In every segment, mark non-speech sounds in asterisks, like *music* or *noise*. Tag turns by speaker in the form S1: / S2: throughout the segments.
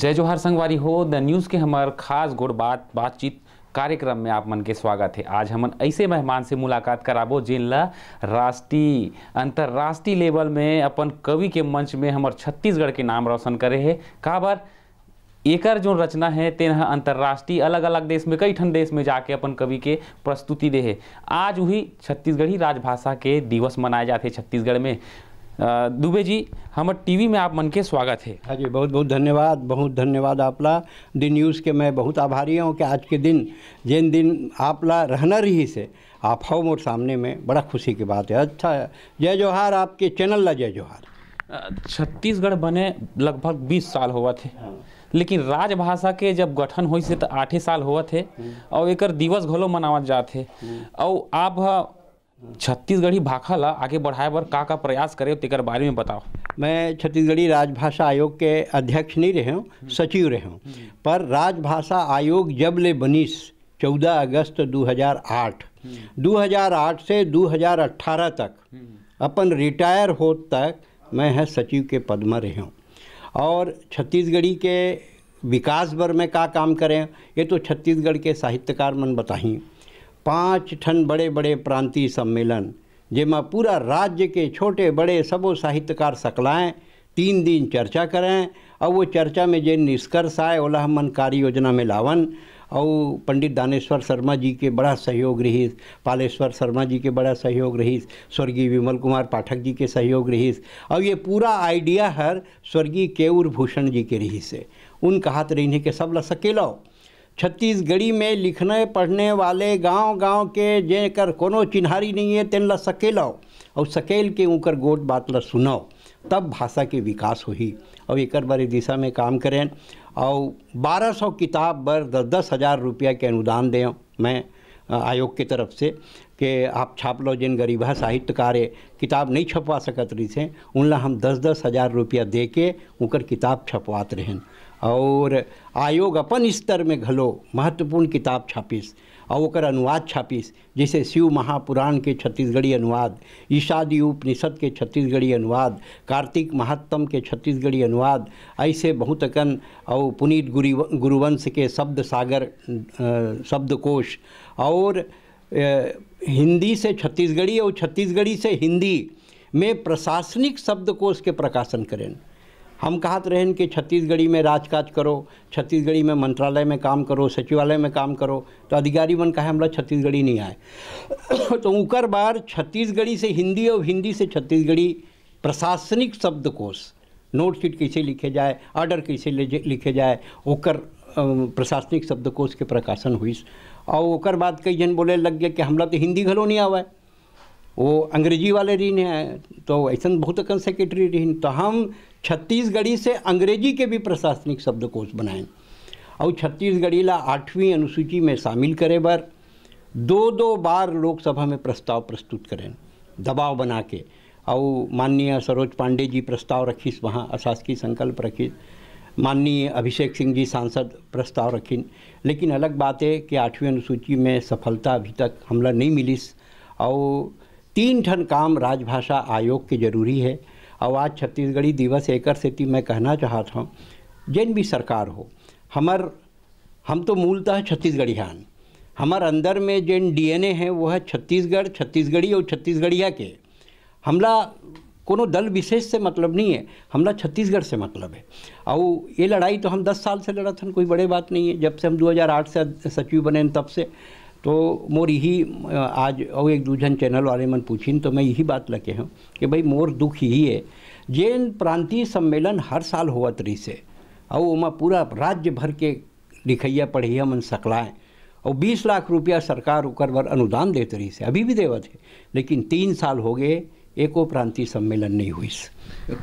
S1: जय जोहार संगवारी हो द न्यूज़ के हमार खास गुड़ बात बातचीत कार्यक्रम में आप मन के स्वागत है आज हम ऐसे मेहमान से मुलाकात कराबो जिन ला राष्ट्रीय अंतर्राष्ट्रीय लेवल में अपन कवि के मंच में हमार छत्तीसगढ़ के नाम रोशन करे है काबर एकर जो रचना है तेन अंतर्राष्ट्रीय अलग अलग देश में कई ठन देश में जाके अपन कवि के प्रस्तुति दे है आज वही छत्तीसगढ़ी राजभाषा के दिवस मनाए जाते छत्तीसगढ़ में दुबे जी हमर टीवी में आप मन के स्वागत है हाँ जी बहुत बहुत धन्यवाद बहुत धन्यवाद आपला दी न्यूज़ के मैं
S2: बहुत आभारी हूँ कि आज के दिन जिन दिन आपला रहना रही से आप हो मोर सामने में बड़ा खुशी की बात है अच्छा जय जोहार आपके चैनल ला जय
S1: जोहार छत्तीसगढ़ बने लगभग बीस साल हुआ थे हाँ। लेकिन राजभाषा के जब गठन हुई से तो आठे साल हुआ थे हाँ। और एक दिवस घलो मनावा जाते हाँ। और आप छत्तीसगढ़ी भाषा ला आगे बढ़ाए बर का का प्रयास करे तेकर बारे में बताओ मैं
S2: छत्तीसगढ़ी राजभाषा आयोग के अध्यक्ष नहीं रहे हूँ हम्म। सचिव रहे हूँ हम्म। पर राजभाषा आयोग जब ले बनीस 14 अगस्त 2008 2008 हम्म। से 2018 तक अपन रिटायर हो तक मैं है सचिव के पद में रहे हूँ और छत्तीसगढ़ी के विकास भर में का काम करें ये तो छत्तीसगढ़ के साहित्यकार मन बताही पाँच ठन बड़े बड़े प्रांतीय सम्मेलन जेमा पूरा राज्य के छोटे बड़े सबो साहित्यकार सकलाएँ तीन दिन चर्चा करें और वो चर्चा में जो निष्कर्ष आए ओला हम कार्य योजना में लावन और पंडित दानेश्वर शर्मा जी के बड़ा सहयोग रहीस पालेश्वर शर्मा जी के बड़ा सहयोग रहीस स्वर्गीय विमल कुमार पाठक जी के सहयोग रहीस और ये पूरा आइडिया हर स्वर्गीय केवर भूषण जी के रही से उन कहा रही कि सब ला छत्तीसगढ़ी में लिखने पढ़ने वाले गांव-गांव के जेकर कोनो चिन्हारी नहीं है तेन ला सकेलाओ और सकेल के ऊकर गोट बात ला सुनाओ तब भाषा के विकास होही और एक बार दिशा में काम करें और बारह सौ किताब पर दस दस हज़ार रुपया के अनुदान दें मैं आयोग के तरफ से कि आप छाप लो जिन गरीबा साहित्यकार किताब नहीं छपवा सकत रही थे उन हम दस दस हज़ार रुपया दे के उनकर किताब छपवात रहें और आयोग अपन स्तर में घलो महत्वपूर्ण किताब छापीस और अनुवाद छापीस जैसे शिव महापुराण के छत्तीसगढ़ी अनुवाद ईशादी उपनिषद के छत्तीसगढ़ी अनुवाद कार्तिक महात्म के छत्तीसगढ़ी अनुवाद ऐसे बहुत अकन और पुनीत गुरु गुरुवंश के शब्द सागर शब्दकोश और हिंदी से छत्तीसगढ़ी और छत्तीसगढ़ी से हिंदी में प्रशासनिक शब्दकोश के प्रकाशन करें हम तो रहें कि छत्तीसगढ़ी में राजकाज करो छत्तीसगढ़ी में मंत्रालय में काम करो सचिवालय में काम करो तो अधिकारी मन कहे हमारा छत्तीसगढ़ी नहीं आए *coughs* तो उकर बार छत्तीसगढ़ी से हिंदी और हिंदी से छत्तीसगढ़ी प्रशासनिक शब्दकोश नोट शीट कैसे लिखे जाए ऑर्डर कैसे लिखे जाए ओकर प्रशासनिक शब्दकोश के प्रकाशन हुई और ओकर बाद कई जन बोले लग गए कि हमला तो हिंदी घलो नहीं आवा है वो अंग्रेजी वाले रीन हैं तो ऐसा बहुत अकन सेक्रेटरी रीन तो हम छत्तीसगढ़ी से अंग्रेजी के भी प्रशासनिक शब्दकोश बनाए और छत्तीसगढ़ी ला आठवीं अनुसूची में शामिल करे बर दो दो बार लोकसभा में प्रस्ताव प्रस्तुत करें दबाव बना के और माननीय सरोज पांडे जी प्रस्ताव रखीस वहाँ अशासकीय संकल्प रखी माननीय अभिषेक सिंह जी सांसद प्रस्ताव रखी लेकिन अलग बात है कि आठवीं अनुसूची में सफलता अभी तक हमला नहीं मिलीस और तीन ठन काम राजभाषा आयोग के जरूरी है और आज छत्तीसगढ़ी दिवस एकर सेती मैं कहना चाहता हूँ जिन भी सरकार हो हमार हम तो मूलतः छत्तीसगढ़ी हान हमार अंदर में जिन डीएनए हैं वो है छत्तीसगढ़ छत्तीसगढ़ी और छत्तीसगढ़िया के हमला कोनो दल विशेष से मतलब नहीं है हमला छत्तीसगढ़ से मतलब है और ये लड़ाई तो हम 10 साल से लड़ा था कोई बड़े बात नहीं है जब से हम 2008 से सचिव बने तब से तो मोर यही आज और एक दूझन चैनल वाले मन पूछी तो मैं यही बात लगे हूँ कि भाई मोर दुख यही है जैन प्रांतीय सम्मेलन हर साल हो रही से और वहाँ पूरा राज्य भर के लिखैया पढ़ैया मन सकलाएँ और 20 लाख रुपया सरकार उकर भर अनुदान देते रही से अभी भी देवत
S1: है लेकिन तीन साल हो गए एको प्रांतीय सम्मेलन नहीं हुई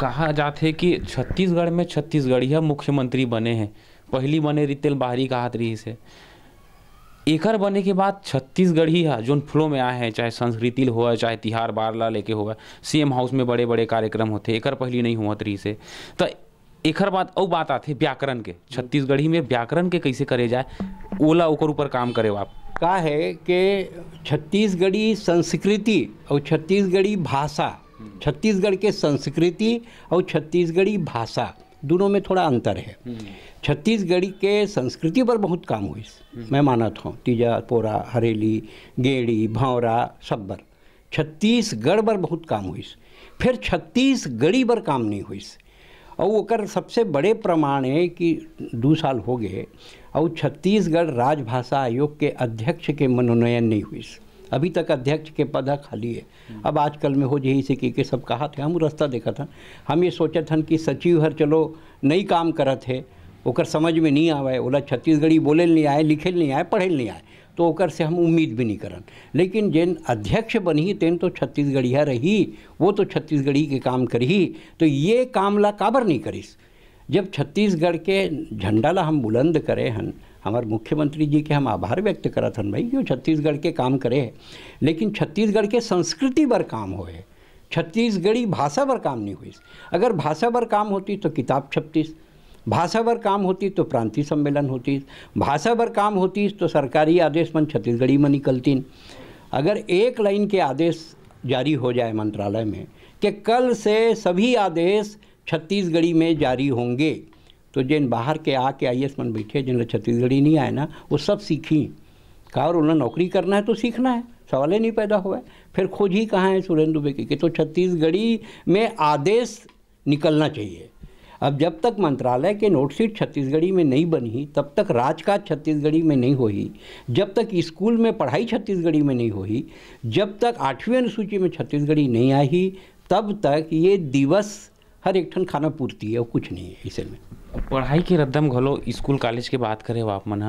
S1: कहा जाते कि छत्तीसगढ़ में छत्तीसगढ़िया मुख्यमंत्री बने हैं पहली बने रितेल बाहरी कहा रही से एकर बने के बाद ही है हाँ, जोन फ्लो में आए हैं चाहे संस्कृति हो चाहे तिहार बार ला लेके सी सीएम हाउस में बड़े बड़े कार्यक्रम होते एकर पहली नहीं हुआ रहीस से तो एकर बात और बात आते व्याकरण के छत्तीसगढ़ी में व्याकरण के कैसे करे जाए ओला ओकर ऊपर काम करे आप
S2: का है कि
S1: छत्तीसगढ़ी संस्कृति
S2: और छत्तीसगढ़ी भाषा छत्तीसगढ़ के संस्कृति और छत्तीसगढ़ी भाषा दोनों में थोड़ा अंतर है हम्म। छत्तीसगढ़ी के संस्कृति पर बहुत काम हुई हम्म। मैं मानत हूँ तीजा पोरा हरेली गेड़ी भौरा सब पर छत्तीसगढ़ पर बहुत काम हुई फिर छत्तीसगढ़ी पर काम नहीं हुई और वो सबसे बड़े प्रमाण है कि दो साल हो गए और छत्तीसगढ़ राजभाषा आयोग के अध्यक्ष के मनोनयन नहीं हुई अभी तक अध्यक्ष के पद खाली है अब आजकल में हो जही से कि के सब कहा थे हम रास्ता देखा था हम ये सोचे थे कि सचिव हर चलो नई काम करत है ओकर समझ में नहीं आवा ओला छत्तीसगढ़ी बोले नहीं आए लिखे नहीं आए पढ़े नहीं आए तो ओकर से हम उम्मीद भी नहीं करन लेकिन जिन अध्यक्ष बनी तेन तो छत्तीसगढ़िया रही वो तो छत्तीसगढ़ी के काम करी तो ये काम ला काबर नहीं करीस जब छत्तीसगढ़ के झंडा ला हम बुलंद करे हन हमारे मुख्यमंत्री जी के हम आभार व्यक्त करा करथन भाई कि वो छत्तीसगढ़ के काम करे लेकिन छत्तीसगढ़ के संस्कृति पर काम होए छत्तीसगढ़ी भाषा पर काम नहीं हुई अगर भाषा पर काम होती तो किताब छपतीस भाषा पर काम होती तो प्रांतीय सम्मेलन होती भाषा पर काम होती तो सरकारी आदेश मन छत्तीसगढ़ी में निकलती अगर एक लाइन के आदेश जारी हो जाए मंत्रालय में कि कल से सभी आदेश छत्तीसगढ़ी में जारी होंगे तो जिन बाहर के आके आई एस मन बैठे जिन छत्तीसगढ़ी नहीं आए ना वो सब सीखी कहा और उन्हें नौकरी करना है तो सीखना है सवाल ही नहीं पैदा हुआ है फिर खोज ही कहाँ है सुरेंद्र दुबे की कि तो छत्तीसगढ़ी में आदेश निकलना चाहिए अब जब तक मंत्रालय के नोटशीट छत्तीसगढ़ी में नहीं बनी तब तक राजकाज छत्तीसगढ़ी में नहीं हुई जब तक स्कूल में पढ़ाई छत्तीसगढ़ी में नहीं हुई जब तक आठवीं अनुसूची में छत्तीसगढ़ी नहीं आई तब तक ये दिवस हर एक ठन खाना पूर्ति है और कुछ नहीं है इसे में
S1: पढ़ाई के रद्दम घलो स्कूल कॉलेज के बात करे आप मन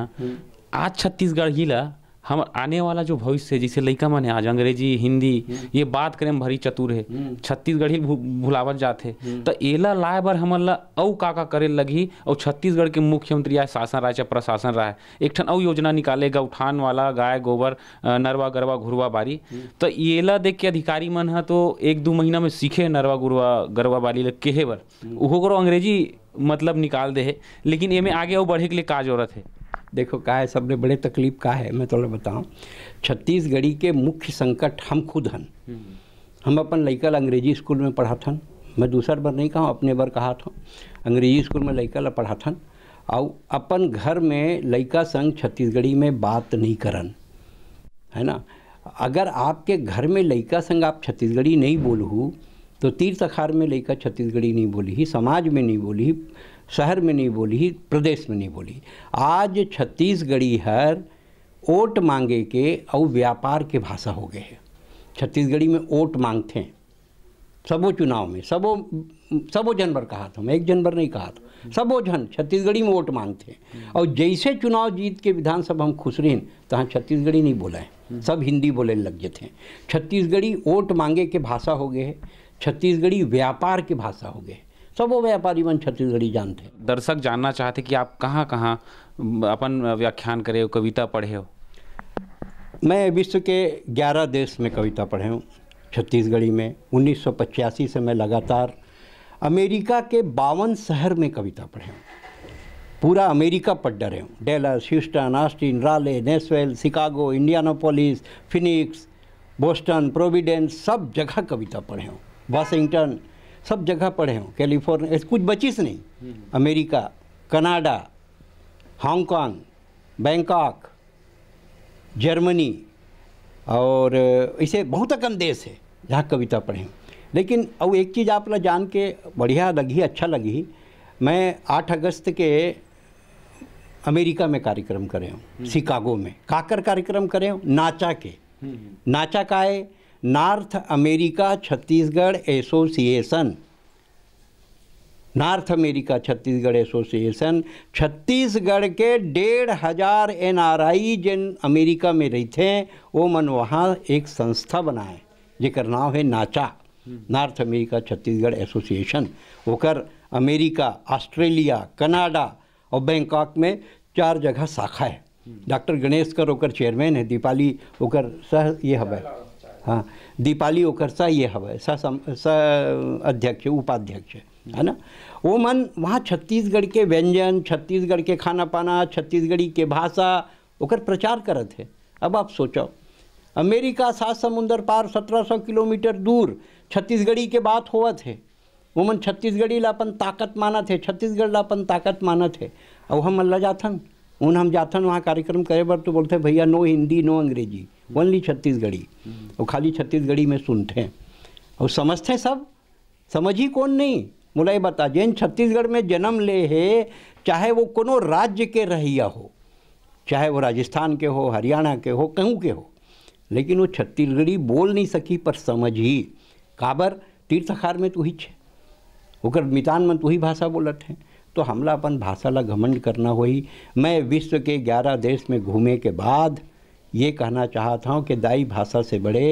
S1: आज छत्तीसगढ़ ही ला हम आने वाला जो भविष्य है जैसे लड़का मन है आज अंग्रेजी हिंदी ये बात करें भरी चतुर है हम्म। छत्तीसगढ़ ही भुलावत जाते हम्म। तो एला लाए बर हमन ला औ का का करे लगी और छत्तीसगढ़ के मुख्यमंत्री आए शासन राय चाहे प्रशासन राय एक ठन औ योजना निकालेगा उठान वाला गाय गोबर नरवा गरवा घुरवा बारी हम्म। तो एला देख के अधिकारी मन है तो एक दो महीना में सीखे नरवा गुरवा गरवा बारी ल केहे बर ओहो अंग्रेजी मतलब निकाल दे है लेकिन में आगे और बढ़े के लिए का जरूरत है देखो
S2: कहा है सबने बड़े तकलीफ का है मैं थोड़ा बताऊँ छत्तीसगढ़ी के मुख्य संकट हम खुद हन हम्म। हम अपन लैकल अंग्रेजी स्कूल में पढ़ा थन मैं दूसर बार नहीं कहा अपने बार कहा था अंग्रेजी स्कूल में लइका ला पढ़ा थन और अपन घर में लैका संग छत्तीसगढ़ी में बात नहीं करन है ना अगर आपके घर में लैका संग आप छत्तीसगढ़ी नहीं बोलूँ तो तीर्थ अखार में लइका छत्तीसगढ़ी नहीं बोली ही समाज में नहीं बोली ही शहर में नहीं बोली प्रदेश में नहीं बोली आज छत्तीसगढ़ी हर ओट मांगे के और व्यापार के भाषा हो गए है छत्तीसगढ़ी में ओट मांगते हैं सबो चुनाव में सबो सबो जन पर कहा था मैं एक जन पर नहीं कहा था सबो जन छत्तीसगढ़ी में वोट मांगते हैं और जैसे चुनाव जीत के विधानसभा हम खुश रहें तो हाँ छत्तीसगढ़ी नहीं बोला है सब हिंदी बोलने लग जाते हैं छत्तीसगढ़ी वोट मांगे के भाषा हो गए है छत्तीसगढ़ी व्यापार के भाषा हो गए सब वो व्यापारी मन छत्तीसगढ़ी जानते
S1: दर्शक जानना चाहते कि आप कहाँ कहाँ अपन व्याख्यान करे हो कविता पढ़े हो मैं विश्व के ग्यारह देश में कविता
S2: पढ़े हूँ छत्तीसगढ़ी में उन्नीस से मैं लगातार अमेरिका के बावन शहर में कविता पढ़े हूँ पूरा अमेरिका पढ़ डरे हूँ Dallas Houston Austin Raleigh Nashville Chicago Indianapolis Phoenix Boston Providence सब जगह कविता पढ़े हूँ वाशिंगटन सब जगह पढ़े हों कैलिफोर्निया कुछ बचिस नहीं America Canada Hong Kong Bangkok Germany और इसे बहुत कम देश है जहाँ कविता पढ़े हूँ लेकिन अब एक चीज़ आप जान के बढ़िया लगी अच्छा लगी मैं आठ अगस्त के अमेरिका में कार्यक्रम करे हूँ हम्म। शिकागो में काकर कार्यक्रम करे हूँ नाचा के हम्म। नाचा का है North America Chhattisgarh association North America Chhattisgarh association Chhattisgarh के डेढ़ हज़ार एन जिन अमेरिका में रही थे वो मन वहाँ एक संस्था बनाए जेकर नाम है NACHA North America Chhattisgarh association होकर अमेरिका ऑस्ट्रेलिया कनाडा और बैंकॉक में चार जगह शाखा है डॉक्टर गणेश कर होकर चेयरमैन है दीपाली होकर सह ये हब है हाँ दीपाली ओकरसा ये हवा स अध्यक्ष उपाध्यक्ष है ना वो मन वहाँ छत्तीसगढ़ के व्यंजन छत्तीसगढ़ के खाना पाना छत्तीसगढ़ी के भाषा ओकर प्रचार करत है अब आप सोचो अमेरिका सात समुंदर पार सत्रह सौ किलोमीटर दूर छत्तीसगढ़ी के बात होवत है वो मन छत्तीसगढ़ी लापन ताकत मानत है छत्तीसगढ़ लापन ताकत मानत है और हम ला जाथन उन हम जाथन वहाँ कार्यक्रम करे बार तो बोलते भैया no Hindi no Angrezi only Chhattisgarhi hmm. और खाली छत्तीसगढ़ी में सुनते हैं और समझते हैं सब समझ ही कौन नहीं बोला ये बता जैन छत्तीसगढ़ में जन्म ले है चाहे वो कोनो राज्य के रहिया हो चाहे वो राजस्थान के हो हरियाणा के हो कहूँ के हो लेकिन वो छत्तीसगढ़ी बोल नहीं सकी पर समझ ही काबर तीर्थ में तो ही छे ओकर मितान मन तो ही भाषा बोलत हैं तो हमलापन भाषाला घमंड करना हुई मैं विश्व के ग्यारह देश में घूमे के बाद ये कहना चाहता हूँ कि दाई भाषा से बड़े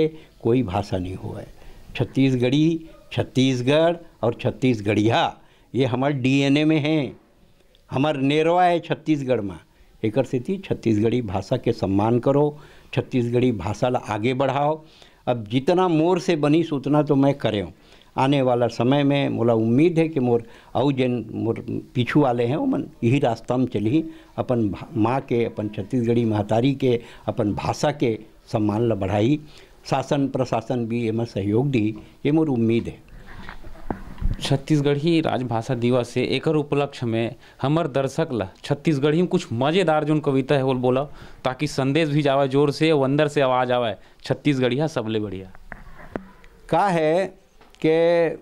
S2: कोई भाषा नहीं हुआ है छत्तीसगढ़ी छत्तीसगढ़ और छत्तीसगढ़िया ये हमारे डीएनए में हैं हमार नेरवा है छत्तीसगढ़ में एक स्थिति छत्तीसगढ़ी भाषा के सम्मान करो छत्तीसगढ़ी भाषा ला आगे बढ़ाओ अब जितना मोर से बनी उतना तो मैं करे हूँ आने वाला समय में मोला उम्मीद है कि मोर अऊ जन मोर पीछू वाले हैं ओमन यही रास्ता में चलही अपन माँ के अपन छत्तीसगढ़ी महतारी के अपन भाषा के सम्मान ला बढ़ाई शासन प्रशासन
S1: भी एम सहयोग दी ये मोर उम्मीद है छत्तीसगढ़ी राजभाषा दिवस से एक उपलक्ष्य में हमार दर्शक ला छत्तीसगढ़ी में कुछ मज़ेदार जो कविता है वो बोला ताकि संदेश भी जावा जोर से अंदर से आवाज़ आवे छत्तीसगढ़िया सबले बढ़िया
S2: का है कि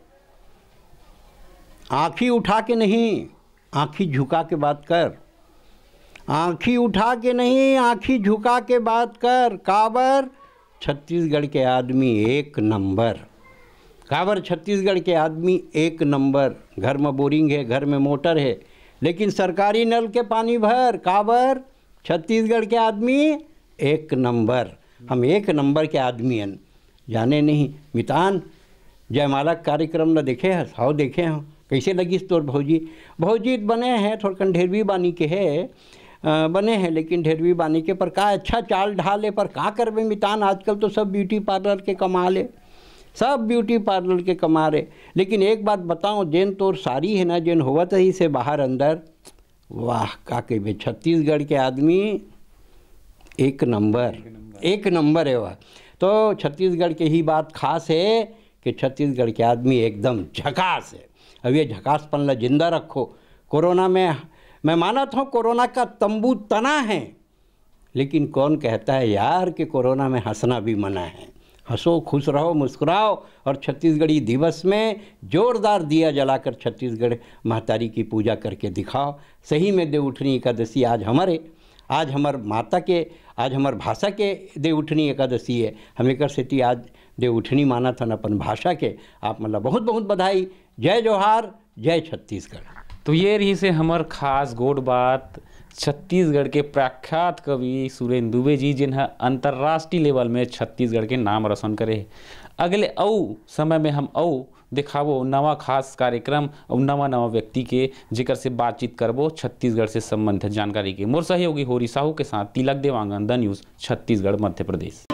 S2: आँखी उठा के नहीं आँखी झुका के बात कर आँखी उठा के नहीं आँखी झुका के बात कर काबर छत्तीसगढ़ के आदमी एक नंबर काबर छत्तीसगढ़ के आदमी एक नंबर घर में बोरिंग है घर में मोटर है लेकिन सरकारी नल के पानी भर काबर छत्तीसगढ़ के आदमी एक नंबर हम एक नंबर के आदमी हैं जाने नहीं मितान जयमाला कार्यक्रम न देखे हस हाउ देखे हो कैसे लगी तोर भौजी भौजी बने हैं थोड़ा कन ढेरवी बानी के है बने हैं लेकिन ढेरवी बानी के पर का अच्छा चाल ढाले पर का करबे मितान आजकल तो सब ब्यूटी पार्लर के कमा ले सब ब्यूटी पार्लर के कमा रहे लेकिन एक बात बताऊँ जेन तोर सारी है ना जेन होवत ही से बाहर अंदर वाह का कहे छत्तीसगढ़ के आदमी एक नंबर एक नंबर है वह तो छत्तीसगढ़ के ही बात खास है कि छत्तीसगढ़ के आदमी एकदम झकास है अब ये झकास पन्ना जिंदा रखो कोरोना में मैं मानता हूँ कोरोना का तंबू तना है लेकिन कौन कहता है यार कि कोरोना में हंसना भी मना है हंसो खुश रहो मुस्कुराओ और छत्तीसगढ़ी दिवस में जोरदार दिया जलाकर छत्तीसगढ़ महतारी की पूजा करके दिखाओ सही में देवउठनी एकादशी आज हमारे आज हमार माता के आज हमार भाषा के देवउठनी एकादशी है हमेकर सेती आज उठनी माना था अपन भाषा के आप मतलब बहुत बहुत बधाई जय जोहार जय
S1: छत्तीसगढ़ तो ये रही से हमार खास गोड बात छत्तीसगढ़ के प्रख्यात कवि सुरेंद्र दुबे जी जिन्हें अंतर्राष्ट्रीय लेवल में छत्तीसगढ़ के नाम रोशन करे अगले औ समय में हम औ दिखावो नवा खास कार्यक्रम और नवा नवा व्यक्ति के जिक्र से बातचीत करबो छत्तीसगढ़ से संबंधित जानकारी के मोर सहयोगी होरी साहू के साथ Tilak Dewangan the news Chhattisgarh Madhya Pradesh